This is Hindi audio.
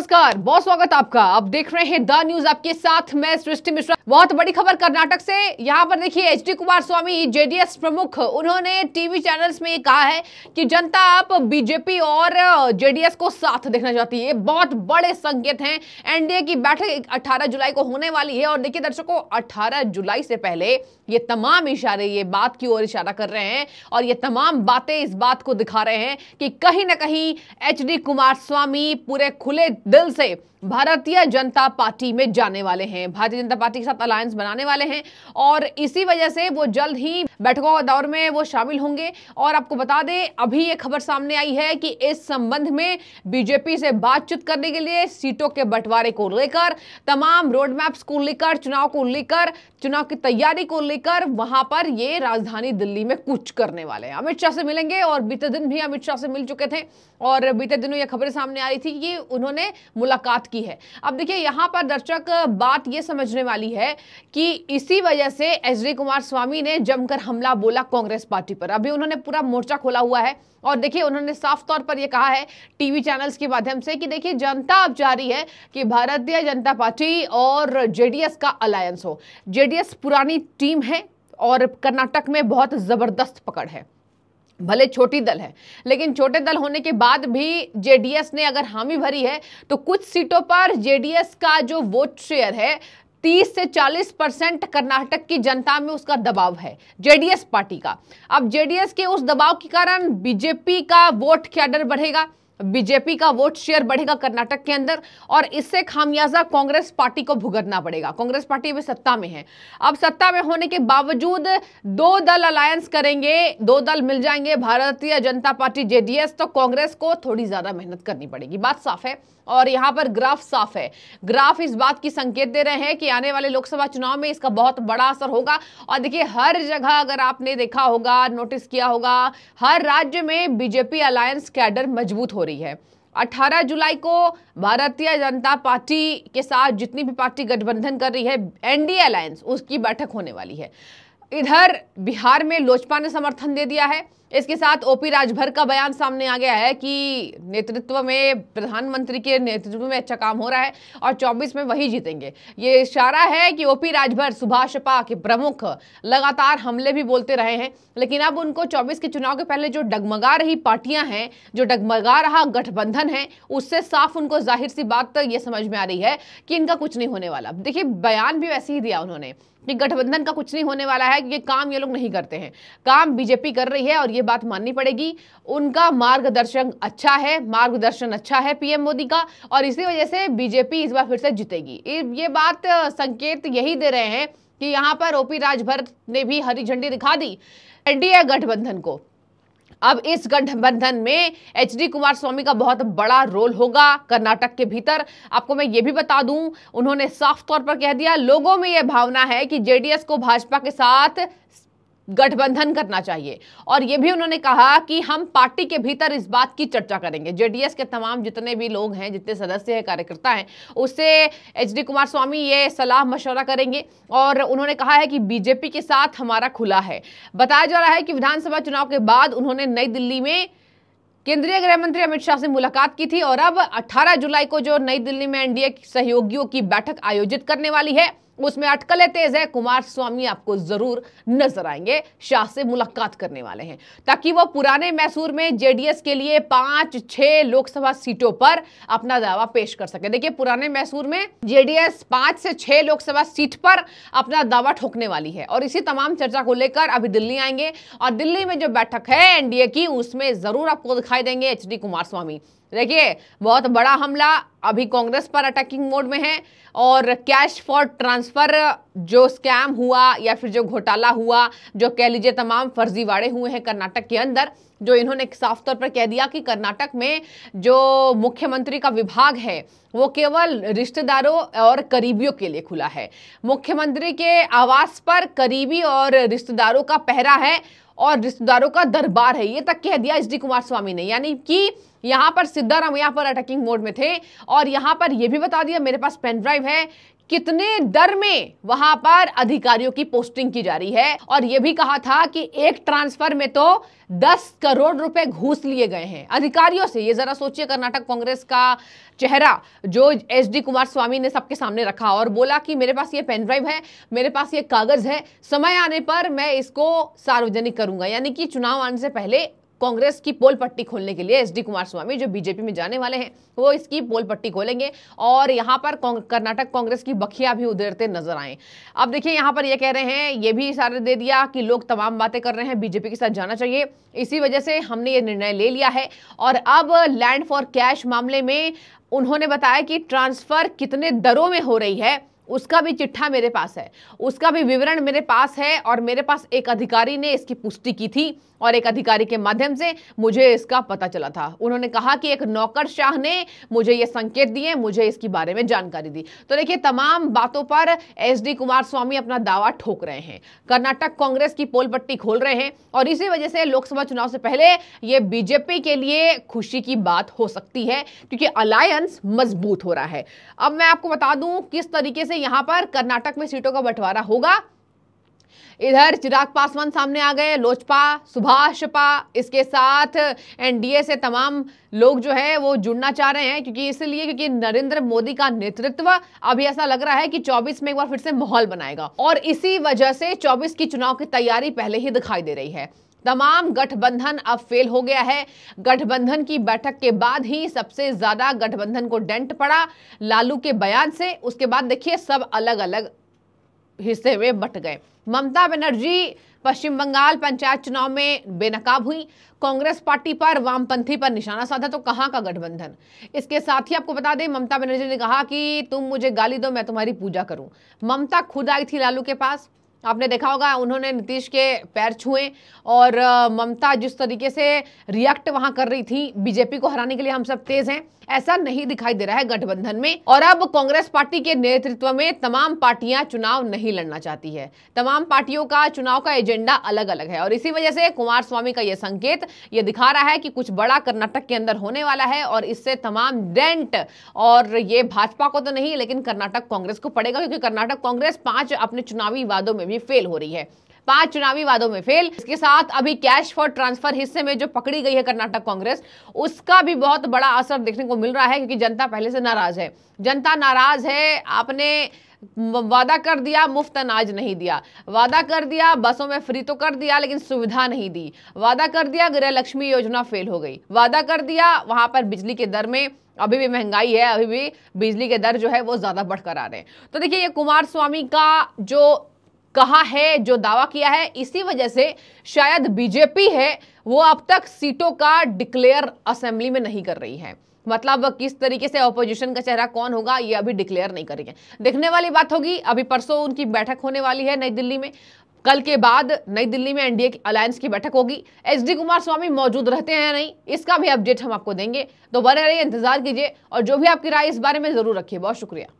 नमस्कार बहुत स्वागत आपका आप देख रहे हैं द न्यूज आपके साथ मैं सृष्टि मिश्रा बहुत बड़ी खबर कर्नाटक से यहाँ पर देखिए H D Kumaraswamy JDS प्रमुख उन्होंने टीवी चैनल्स में ये कहा है कि जनता आप बीजेपी और जेडीएस को साथ देखना चाहती है बहुत बड़े संकेत हैं एनडीए की बैठक 18 जुलाई को होने वाली है और देखिए दर्शकों अठारह जुलाई से पहले ये तमाम इशारे ये बात की ओर इशारा कर रहे हैं और ये तमाम बातें इस बात को दिखा रहे हैं कि कहीं ना कहीं एच डी कुमार स्वामी पूरे खुले दिल से भारतीय जनता पार्टी में जाने वाले हैं भारतीय जनता पार्टी के साथ अलायंस बनाने वाले हैं और इसी वजह से वो जल्द ही बैठकों का दौर में वो शामिल होंगे और आपको बता दें अभी ये खबर सामने आई है कि इस संबंध में बीजेपी से बातचीत करने के लिए सीटों के बंटवारे को लेकर तमाम रोड मैप्स को लेकर चुनाव को लेकर चुनाव की तैयारी को लेकर वहां पर ये राजधानी दिल्ली में कुछ करने वाले हैं अमित शाह से मिलेंगे और बीते दिन भी अमित शाह से मिल चुके थे और बीते दिनों ये खबरें सामने आ रही थी कि उन्होंने मुलाकात की है अब देखिए यहाँ पर दर्शक बात ये समझने वाली है कि इसी वजह से एच डी कुमार स्वामी ने जमकर हमला बोला कांग्रेस पार्टी पर अभी उन्होंने पूरा मोर्चा खोला हुआ है और देखिए उन्होंने साफ तौर पर यह कहा है टीवी चैनल्स के माध्यम से कि देखिए जनता अब चाह रही है कि भारतीय जनता पार्टी और जेडीएस का अलायंस हो जेडीएस पुरानी टीम है और कर्नाटक में बहुत ज़बरदस्त पकड़ है भले छोटी दल है लेकिन छोटे दल होने के बाद भी जेडीएस ने अगर हामी भरी है तो कुछ सीटों पर जेडीएस का जो वोट शेयर है 30 से 40 परसेंट कर्नाटक की जनता में उसका दबाव है जेडीएस पार्टी का अब जेडीएस के उस दबाव के कारण बीजेपी का वोट क्या डर बढ़ेगा बीजेपी का वोट शेयर बढ़ेगा कर्नाटक के अंदर और इससे खामियाजा कांग्रेस पार्टी को भुगतना पड़ेगा कांग्रेस पार्टी अभी सत्ता में है अब सत्ता में होने के बावजूद दो दल अलायंस करेंगे दो दल मिल जाएंगे भारतीय जनता पार्टी जेडीएस तो कांग्रेस को थोड़ी ज्यादा मेहनत करनी पड़ेगी बात साफ है और यहाँ पर ग्राफ साफ है ग्राफ इस बात की संकेत दे रहे हैं कि आने वाले लोकसभा चुनाव में इसका बहुत बड़ा असर होगा और देखिए हर जगह अगर आपने देखा होगा नोटिस किया होगा हर राज्य में बीजेपी अलायंस कैडर मजबूत हो रही है 18 जुलाई को भारतीय जनता पार्टी के साथ जितनी भी पार्टी गठबंधन कर रही है एनडीए अलायंस उसकी बैठक होने वाली है इधर बिहार में लोजपा ने समर्थन दे दिया है इसके साथ ओपी राजभर का बयान सामने आ गया है कि नेतृत्व में प्रधानमंत्री के नेतृत्व में अच्छा काम हो रहा है और 24 में वही जीतेंगे ये इशारा है कि ओपी राजभर सुभाषपा के प्रमुख लगातार हमले भी बोलते रहे हैं लेकिन अब उनको 24 के चुनाव के पहले जो डगमगा रही पार्टियां हैं जो डगमगा रहा गठबंधन है उससे साफ उनको जाहिर सी बात ये समझ में आ रही है कि इनका कुछ नहीं होने वाला देखिए बयान भी वैसे ही दिया उन्होंने कि गठबंधन का कुछ नहीं होने वाला है कि ये काम ये लोग नहीं करते हैं काम बीजेपी कर रही है और ये ये बात माननी पड़ेगी उनका मार्गदर्शन अच्छा है मार्गदर्शन अच्छा है पीएम मोदी का और इसी वजह से बीजेपी इस बार फिर से जीतेगी ये बात संकेत यही दे रहे हैं कि यहाँ पर ओपी राजभर ने भी हरी झंडी दिखा दी एनडीए गठबंधन को अब इस गठबंधन में एच डी कुमार स्वामी का बहुत बड़ा रोल होगा कर्नाटक के भीतर आपको मैं ये भी बता दूं उन्होंने साफ तौर पर कह दिया लोगों में यह भावना है कि जेडीएस को भाजपा के साथ गठबंधन करना चाहिए और यह भी उन्होंने कहा कि हम पार्टी के भीतर इस बात की चर्चा करेंगे जेडीएस के तमाम जितने भी लोग हैं जितने सदस्य हैं कार्यकर्ता हैं उससे एच डी कुमार स्वामी ये सलाह मशवरा करेंगे और उन्होंने कहा है कि बीजेपी के साथ हमारा खुला है बताया जा रहा है कि विधानसभा चुनाव के बाद उन्होंने नई दिल्ली में केंद्रीय गृह मंत्री अमित शाह से मुलाकात की थी और अब 18 जुलाई को जो नई दिल्ली में एनडीए सहयोगियों की बैठक आयोजित करने वाली है उसमें अटकलें तेज है कुमार स्वामी आपको जरूर नजर आएंगे शाह से मुलाकात करने वाले हैं ताकि वो पुराने मैसूर में जेडीएस के लिए पांच छह लोकसभा सीटों पर अपना दावा पेश कर सके देखिए पुराने मैसूर में जेडीएस पांच से छह लोकसभा सीट पर अपना दावा ठोकने वाली है और इसी तमाम चर्चा को लेकर अभी दिल्ली आएंगे और दिल्ली में जो बैठक है एनडीए की उसमें जरूर आपको दिखाई देंगे एच कुमार स्वामी देखिए बहुत बड़ा हमला अभी कांग्रेस पर अटैकिंग मोड में है और कैश फॉर ट्रांसफर जो स्कैम हुआ या फिर जो घोटाला हुआ जो कह लीजिए तमाम फर्जीवाड़े हुए हैं कर्नाटक के अंदर जो इन्होंने साफ तौर पर कह दिया कि कर्नाटक में जो मुख्यमंत्री का विभाग है वो केवल रिश्तेदारों और करीबियों के लिए खुला है मुख्यमंत्री के आवास पर करीबी और रिश्तेदारों का पहरा है और रिश्तेदारों का दरबार है ये तक कह दिया एच डी कुमार स्वामी ने यानी कि यहाँ पर सिद्धाराम पर अटैकिंग मोड में थे और यहाँ पर यह भी बता दिया मेरे पास पेन ड्राइव है कितने दर में वहां पर अधिकारियों की पोस्टिंग की जा रही है और यह भी कहा था कि एक ट्रांसफर में तो 10 करोड़ रुपए घूस लिए गए हैं अधिकारियों से ये जरा सोचिए कर्नाटक कांग्रेस का चेहरा जो एच डी कुमार स्वामी ने सबके सामने रखा और बोला कि मेरे पास ये पेन ड्राइव है मेरे पास ये कागज है समय आने पर मैं इसको सार्वजनिक करूंगा यानी कि चुनाव आने से पहले कांग्रेस की पोल पट्टी खोलने के लिए एस डी कुमार स्वामी जो बीजेपी में जाने वाले हैं वो इसकी पोल पट्टी खोलेंगे और यहाँ पर कर्नाटक कांग्रेस की बखिया भी उधरते नजर आए अब देखिए यहाँ पर ये कह रहे हैं ये भी इशारा दे दिया कि लोग तमाम बातें कर रहे हैं बीजेपी के साथ जाना चाहिए इसी वजह से हमने ये निर्णय ले लिया है और अब लैंड फॉर कैश मामले में उन्होंने बताया कि ट्रांसफर कितने दरों में हो रही है उसका भी चिट्ठा मेरे पास है उसका भी विवरण मेरे पास है और मेरे पास एक अधिकारी ने इसकी पुष्टि की थी और एक अधिकारी के माध्यम से मुझे इसका पता चला था उन्होंने कहा कि एक नौकर शाह ने मुझे ये संकेत दिए मुझे इसके बारे में जानकारी दी तो देखिए तमाम बातों पर एस डी कुमार स्वामी अपना दावा ठोक रहे हैं कर्नाटक कांग्रेस की पोल पट्टी खोल रहे हैं और इसी वजह से लोकसभा चुनाव से पहले ये बीजेपी के लिए खुशी की बात हो सकती है क्योंकि अलायंस मजबूत हो रहा है अब मैं आपको बता दूं किस तरीके से यहां पर कर्नाटक में सीटों का बंटवारा होगा इधर चिराग पासवान सामने आ गए लोजपा सुभाषपा इसके साथ एनडीए से तमाम लोग जो है वो जुड़ना चाह रहे हैं क्योंकि इसलिए क्योंकि नरेंद्र मोदी का नेतृत्व अभी ऐसा लग रहा है कि 24 में एक बार फिर से माहौल बनाएगा और इसी वजह से 24 की चुनाव की तैयारी पहले ही दिखाई दे रही है तमाम गठबंधन अब फेल हो गया है गठबंधन की बैठक के बाद ही सबसे ज्यादा गठबंधन को डेंट पड़ा लालू के बयान से उसके बाद देखिए सब अलग अलग हिस्से में बट गए ममता बनर्जी पश्चिम बंगाल पंचायत चुनाव में बेनकाब हुई कांग्रेस पार्टी पर वामपंथी पर निशाना साधा तो कहाँ का गठबंधन इसके साथ ही आपको बता दें ममता बनर्जी ने कहा कि तुम मुझे गाली दो मैं तुम्हारी पूजा करूं ममता खुद आई थी लालू के पास आपने देखा होगा उन्होंने नीतीश के पैर छुए और ममता जिस तरीके से रिएक्ट वहां कर रही थी बीजेपी को हराने के लिए हम सब तेज़ हैं ऐसा नहीं दिखाई दे रहा है गठबंधन में और अब कांग्रेस पार्टी के नेतृत्व में तमाम पार्टियां चुनाव नहीं लड़ना चाहती है तमाम पार्टियों का चुनाव का एजेंडा अलग अलग है और इसी वजह से कुमार स्वामी का यह संकेत यह दिखा रहा है कि कुछ बड़ा कर्नाटक के अंदर होने वाला है और इससे तमाम डेंट और ये भाजपा को तो नहीं लेकिन कर्नाटक कांग्रेस को पड़ेगा क्योंकि कर्नाटक कांग्रेस पांच अपने चुनावी वादों में भी फेल हो रही है पांच चुनावी वादों में फेल इसके साथ अभी कैश फॉर ट्रांसफर हिस्से में जो पकड़ी गई है कर्नाटक कांग्रेस उसका भी बहुत बड़ा असर देखने को मिल रहा है क्योंकि जनता पहले से नाराज है जनता नाराज है आपने वादा कर दिया मुफ्त अनाज नहीं दिया वादा कर दिया बसों में फ्री तो कर दिया लेकिन सुविधा नहीं दी वादा कर दिया गृहलक्ष्मी योजना फेल हो गई वादा कर दिया वहां पर बिजली के दर में अभी भी महंगाई है अभी भी बिजली के दर जो है वो ज़्यादा बढ़कर आ रहे हैं तो देखिए ये कुमार स्वामी का जो कहा है जो दावा किया है इसी वजह से शायद बीजेपी है वो अब तक सीटों का डिक्लेयर असेंबली में नहीं कर रही है मतलब किस तरीके से ऑपोजिशन का चेहरा कौन होगा ये अभी डिक्लेयर नहीं करेंगे देखने वाली बात होगी अभी परसों उनकी बैठक होने वाली है नई दिल्ली में कल के बाद नई दिल्ली में एनडीए की अलायंस की बैठक होगी एच डी कुमार स्वामी मौजूद रहते हैं नहीं इसका भी अपडेट हम आपको देंगे तो बने रहिए इंतजार कीजिए और जो भी आपकी राय इस बारे में जरूर रखिए बहुत शुक्रिया